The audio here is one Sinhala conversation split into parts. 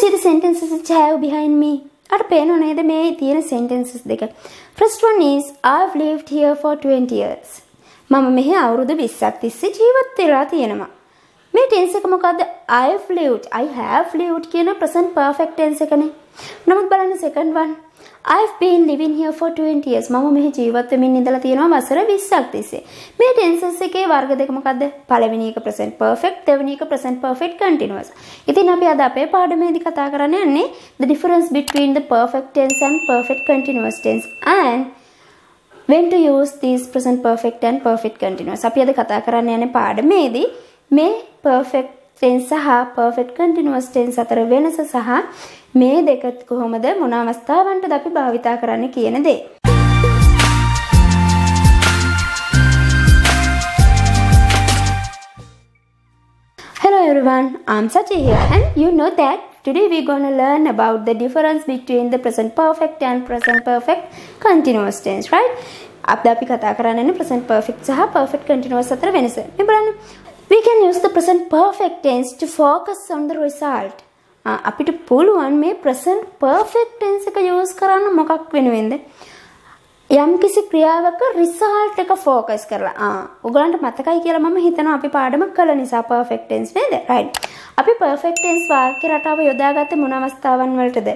see the sentences which I have behind me? අට පේනව නේද මේ තියෙන sentences දෙක. First one is I've lived here for 20 years. මම මෙහි අවුරුදු 20ක් තිස්සේ ජීවත් වෙලා තියෙනවා. මේ tense එක මොකද්ද? I've lived. I have lived කියන present perfect tense එකනේ. නමුත් බලන්න second one I've been living here for 20 years. මම මෙහි ජීවත් වෙමින් ඉඳලා තියෙනවා වසර 20ක් තිස්සේ. මේ ටෙන්සස් එකේ වර්ග දෙක මොකද්ද? පළවෙනි එක present perfect, දෙවෙනි එක present perfect continuous. ඉතින් අපි අද අපේ පාඩමේදී කතා කරන්න යන්නේ the difference between the perfect tense and perfect continuous tense and when to use these present perfect and perfect continuous. අපි අද කතා කරන්න යන්නේ පාඩමේදී මේ perfect ටෙන්ස් සහ පර්ෆෙක්ට් කන්ටිනියස් ටෙන්ස් අතර වෙනස සහ මේ දෙක කොහොමද මොන අවස්ථාවන්ටද අපි භාවිතා කරන්න කියන දේ. Hello everyone, I'm Sachi here and you know that today we're going to learn about the difference between the present perfect and present perfect continuous tense, right? අප අපි කතා කරන්න ප්‍රසන් පර්ෆෙක්් සහ පර්ෆෙට් කටිනුව සතර වෙනස මෙබරන්න We can use the present perfect tense to focus on the result. අපිට පුළුවන් මේ present perfect tense එක use කරන්න මොකක් වෙනුවෙන්ද? යම් කිසි ක්‍රියාවක result එක focus කරලා. ආ, උගලන්ට මතකයි කියලා මම හිතනවා අපි පාඩම කළ නිසා perfect tense නේද? right. අපි perfect tense වාක්‍ය රටාව යොදාගත්තේ මොන අවස්ථාවන් වලටද?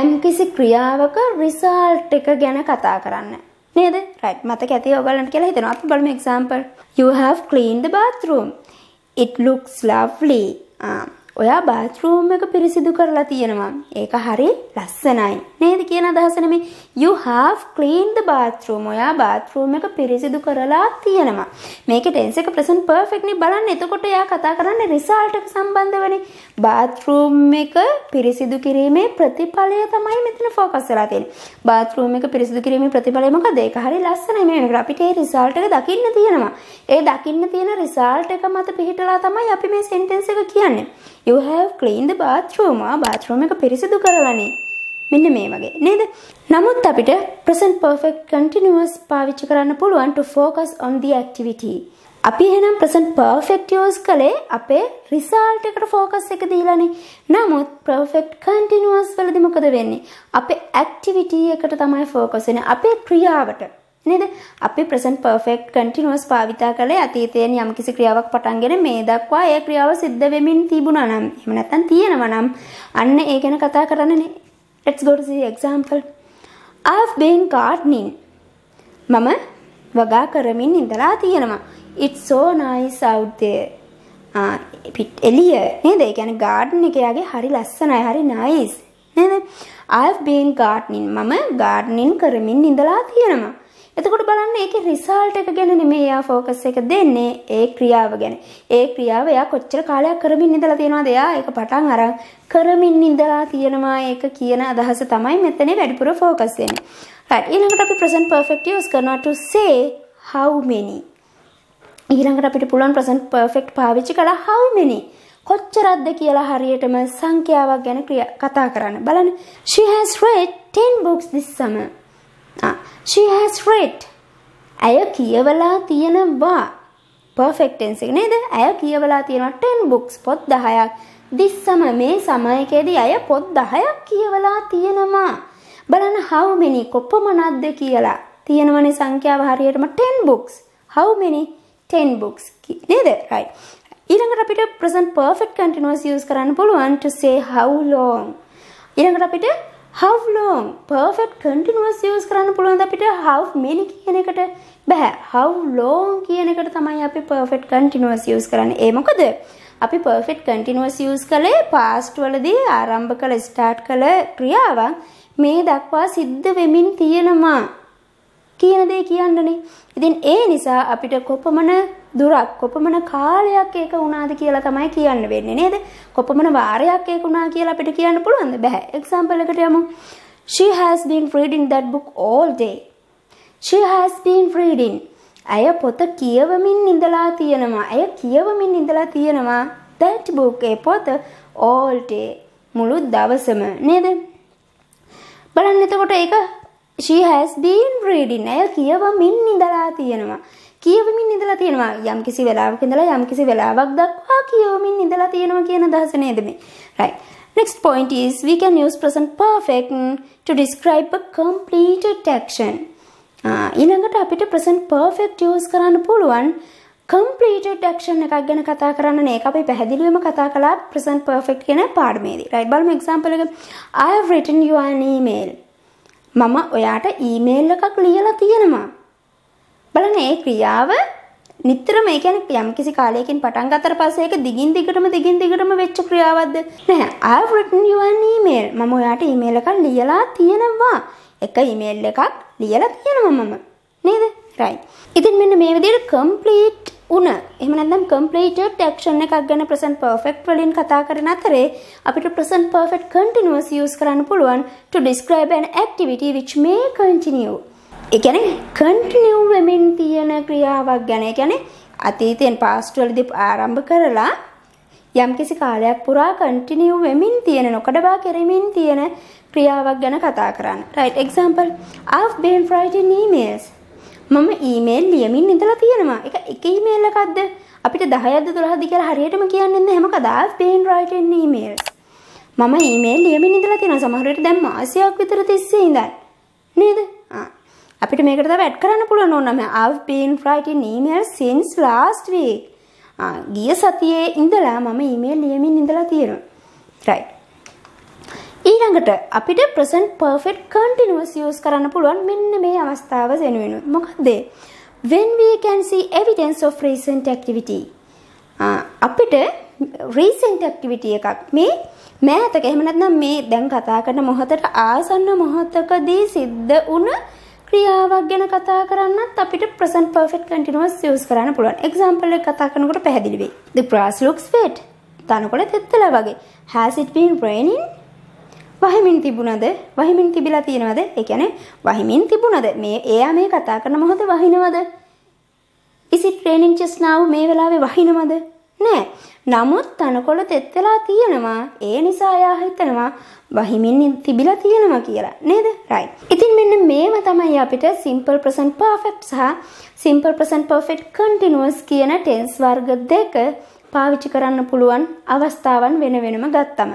යම් කිසි ක්‍රියාවක result එක ගැන කතා කරන්න. නේද? right මතක ඇති ඔයගලන්ට කියලා හිතනවා. අපි බලමු example. You have cleaned the bathroom. It looks lovely. ආ um, ඔයා බාත්රූම් එක පිරිසිදු කරලා තියෙනවා. ඒක හරි ලස්සනයි. නේද කියන අදහස නෙමෙයි. You have cleaned the bathroom. ඔයා බාත්රූම් එක පිරිසිදු කරලා තියෙනවා. මේකේ tense එක present perfect නේ බලන්න. එතකොට එයා කතා කරන්නේ result එක සම්බන්ධ වෙන්නේ. බාත්රූම් එක පිරිසිදු කිරීමේ ප්‍රතිඵලය තමයි මෙතන ફોකස් වෙලා තියෙන්නේ. බාත්රූම් එක පිරිසිදු කිරීමේ ප්‍රතිඵලය මොකද? ඒක හරි ලස්සනයි. මේකට අපිට ඒ result එක දකින්න තියෙනවා. ඒ දකින්න තියෙන result එක මත පිහිටලා තමයි අපි මේ sentence එක කියන්නේ. you have cleaned the bathroom ආ bathroom එක පිරිසිදු කරවනේ මෙන්න මේ වගේ නේද නමුත් අපිට present perfect continuous පාවිච්චි කරන්න පුළුවන් to focus on the activity අපි එහෙනම් ප්‍රසන්ට් පර්ෆෙක්ට් යෝස් කළේ අපේ රිසල්ට් එකට ફોකස් එක දීලානේ. නමුත් පර්ෆෙක්ට් කන්ටිනියස් වලදී මොකද වෙන්නේ? අපේ ඇක්ටිවිටි එකට තමයි ફોකස් වෙන්නේ. අපේ ක්‍රියාවට. නේද අපි ප්‍රසන්ට් පර්ෆෙක්ට් කන්ටිනියස් භාවිතා කළේ අතීතයෙන් යම්කිසි ක්‍රියාවක් පටන්ගෙන මේ දක්වා ඒ ක්‍රියාව සිද්ධ වෙමින් තිබුණා නම් එහෙම නැත්නම් තියෙනවා නම් අන්න ඒ ගැන කතා කරන්නනේ let's go to the example i have been gardening මම වගා කරමින් ඉඳලා තියෙනවා it's so nice out there ආ එළිය නේද ඒ කියන්නේ garden එක යාගේ හරි ලස්සනයි හරි nice නේද i have been gardening මම gardening කරමින් ඉඳලා තියෙනවා එතකොට බලන්න ඒකේ රිසල්ට් එක ගැන නෙමෙයි එයා ફોකස් එක දෙන්නේ ඒ ක්‍රියාව ගැන. ඒ ක්‍රියාව එයා කොච්චර කාලයක් කරමින් ඉඳලා තියෙනවද? එයා ඒක පටන් අරන් කරමින් ඉඳලා තියෙනවා ඒක කියන අදහස තමයි මෙතන වැඩිපුර ફોකස් වෙන්නේ. right ඊළඟට අපි present perfect use කරනවා to say how many. ඊළඟට අපිට පුළුවන් present perfect පාවිච්චි කළා how many. කොච්චරක්ද කියලා හරියටම සංඛ්‍යාවක් ගැන කතා කරන්න. බලන්න she has read 10 books this summer. she has read ඇය කියවලා තියෙනවා perfect tense එක නේද ඇය කියවලා තියෙනවා 10 books පොත් 10ක් this summer මේ සමයකදී ඇය පොත් 10ක් කියවලා තියෙනවා බලන්න how many කොපමණක්ද කියලා තියෙනවනේ සංඛ්‍යාව හරියටම 10 books how many 10 books නේද right ඊළඟට අපිට present perfect continuous use කරන්න පුළුවන් to say how long ඊළඟට අපිට හව් ලෝන් පර්ෆෙට් කටිනුවස් යස් කරන්න පුළුවන් අපිට හව් මිනි කියන එකට බැහැ හව් ලෝන් කියන එකට තමයි අපි පර්ෆෙට් කටිනුවස් යස් කරන්න ඒමකොද අපි පර්ෆෙට් කටිනුවස් යස් කළේ පාස්ට් වලදී ආරම්භ කළ ස්ටාර්ට් කළ ක්‍රියාවන් මේ දක්වා සිද්ධ වෙමින් තියෙනවා කියන දේ කියන්නනේ ඉතින් ඒ නිසා අපිට කොපමණ දුරක් කොපමණ කාලයක් ඒක වුණාද කියලා තමයි කියන්න වෙන්නේ නේද? කොපමණ වාරයක් ඒක වුණා කියලා අපිට කියන්න පුළුවන්ද? බෑ. එක්සැම්පල් එකට යමු. She has been reading that book all day. She has been reading. ඇය පොත කියවමින් ඉඳලා තියෙනවා. ඇය කියවමින් ඉඳලා තියෙනවා. That book ඒ පොත all day. මුළු දවසම නේද? බලන්න එතකොට ඒක she has been reading. ඇය කියවමින් ඉඳලා තියෙනවා. කියවමින් ඉඳලා තියෙනවා යම්කිසි වෙලාවක ඉඳලා යම්කිසි වෙලාවක් දක්වා කියවමින් ඉඳලා තියෙනවා කියන අදහස නේද මේ right next point is we can use present perfect to describe a completed action uh, ඊළඟට අපිට present perfect use කරන්න පුළුවන් completed action එකක් ගැන කතා කරන්න ඒක අපි පැහැදිලිවම කතා කළා present perfect කියන පාඩමේදී. right බලමු example එක I have written you an email. මම ඔයාට email එකක් ලියලා තියෙනවා. බලන්න ඒ ක්‍රියාව නිතරම ඒ කියන්නේ යම් කිසි කාලයකින් පටන් ගත්තට පස්සේ ඒක දිගින් දිගටම දිගින් දිගටම වෙච්ච ක්‍රියාවක්ද නෑ I have written you an email මම ඔයාට ඊමේල් එකක් ලියලා තියෙනවා එක ඊමේල් එකක් ලියලා තියෙනවා මම නේද right ඉතින් මෙන්න මේ විදිහට complete උන එහෙම නැත්නම් completed action එකක් ගැන present perfect වලින් කතා කරන අතරේ අපිට present perfect continuous use කරන්න පුළුවන් to describe an activity which may continue එකන කන්ටිනිව් වෙමින් තියෙන ක්‍රියාවක් ගැන ගැන අතීතයෙන් පාස්ටවලදි ආරම්භ කරලා යම් කිසි කාලයක් පුරා කන්ටිනිව් වෙමින් තියෙන නොකඩබා කරමින් තියෙන ක්‍රියාවක් ගැන කතා කරන්න right example I've been writing emails මම ඊමේල් ලියමින් ඉඳලා තියෙනවා එක එක ඊමේල් එකක්ද අපිට 10ද 12ද කියලා හරියටම කියන්නේ නැහැ මොකද I've been writing emails මම ඊමේල් ලියමින් ඉඳලා තියෙනවා සමහර වෙලාවට දැන් මාසයක් විතර තිස්සේ ඉඳන් නේද අපිට මේකට තව ඇඩ් කරන්න පුළුවන් ඕන නම් I've been writing email since last week. ගිය සතියේ ඉඳලා මම ඊමේල් ලියමින් ඉඳලා තියෙනවා. right. ඊළඟට අපිට present perfect continuous use කරන්න පුළුවන් මෙන්න මේ අවස්ථාව වෙනුවෙන්. මොකද when we can see evidence of recent activity අපිට recent activity එකක් මේ මෑතක එහෙම නැත්නම් මේ දැන් කතා කරන මොහොතට ආසන්න මොහොතකදී සිද්ධ වුණ ක්‍රියාවක් ගැන කතා කරන්නත් අපිට ප්‍රසන්ට් පර්ෆෙක්ට් කන්ටිනියස් යූස් කරන්න පුළුවන්. එක්සැම්පල් එකක් කතා කරනකොට පැහැදිලි වෙයි. The grass looks wet. තනකොළ තෙත්තලා වගේ. Has it been raining? වහිමින් තිබුණද? වහිමින් තිබිලා තියෙනවද? ඒ කියන්නේ වහිමින් තිබුණද? මේ එයා මේ කතා කරන මොහොතේ වහිනවද? Is it raining just now? මේ වෙලාවේ වහිනවද? නෑ. නමුත් තනකොළ තෙත් වෙලා තියෙනවා. ඒ නිසා එයා හිතනවා වහිමින් තිබිලා තියෙනවා කියලා. නේද? right. ඉතින් මෙන්න මේව තමයි අපිට simple present perfect සහ simple present perfect continuous කියන tense වර්ග දෙක පාවිච්චි කරන්න පුළුවන් අවස්ථාවන් වෙන වෙනම ගත්තම.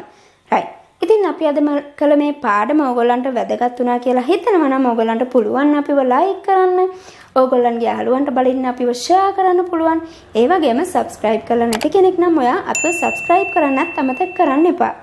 right. ඉතින් අපි අද කළ මේ පාඩම ඕගොල්ලන්ට වැදගත් වුණා කියලා හිතනවා නම් ඕගොල්ලන්ට පුළුවන් අපිව like කරන්න ඕගොල්ලන්ගේ යාළුවන්ට බලින්න අපිව ෂෙයා කරන්න පුළුවන්. ඒ වගේම subscribe කරලා නැති කෙනෙක් නම් ඔයා අපිව subscribe කරන්නත් අමතක කරන්න එපා.